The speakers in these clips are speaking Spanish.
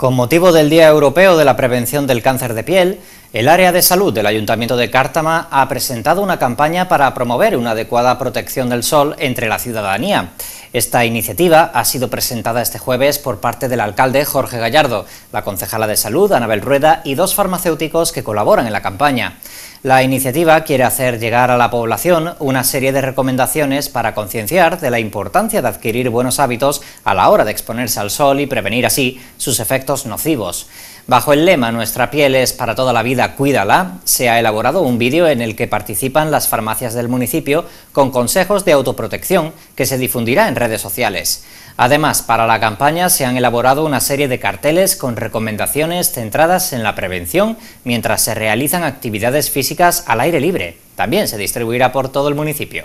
Con motivo del Día Europeo de la Prevención del Cáncer de Piel, el Área de Salud del Ayuntamiento de Cártama ha presentado una campaña para promover una adecuada protección del sol entre la ciudadanía. Esta iniciativa ha sido presentada este jueves por parte del alcalde Jorge Gallardo, la concejala de Salud, Anabel Rueda, y dos farmacéuticos que colaboran en la campaña. La iniciativa quiere hacer llegar a la población una serie de recomendaciones para concienciar de la importancia de adquirir buenos hábitos a la hora de exponerse al sol y prevenir así sus efectos nocivos. Bajo el lema Nuestra piel es para toda la vida, cuídala, se ha elaborado un vídeo en el que participan las farmacias del municipio con consejos de autoprotección que se difundirá en redes sociales. Además, para la campaña se han elaborado una serie de carteles con recomendaciones centradas en la prevención mientras se realizan actividades físicas al aire libre. También se distribuirá por todo el municipio.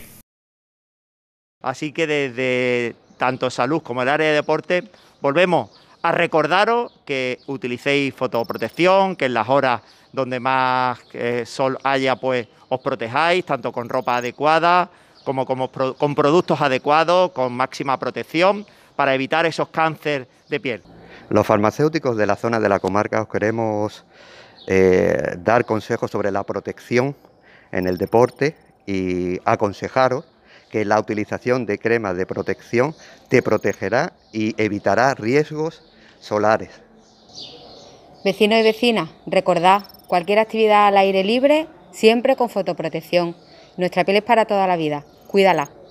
Así que desde tanto salud como el área de deporte volvemos a recordaros que utilicéis fotoprotección, que en las horas donde más eh, sol haya, pues os protejáis, tanto con ropa adecuada como, con productos adecuados, con máxima protección para evitar esos cánceres de piel. Los farmacéuticos de la zona de la comarca os queremos eh, dar consejos sobre la protección en el deporte y aconsejaros que la utilización de cremas de protección te protegerá y evitará riesgos solares. Vecinos y vecinas, recordad, cualquier actividad al aire libre, siempre con fotoprotección. Nuestra piel es para toda la vida, cuídala.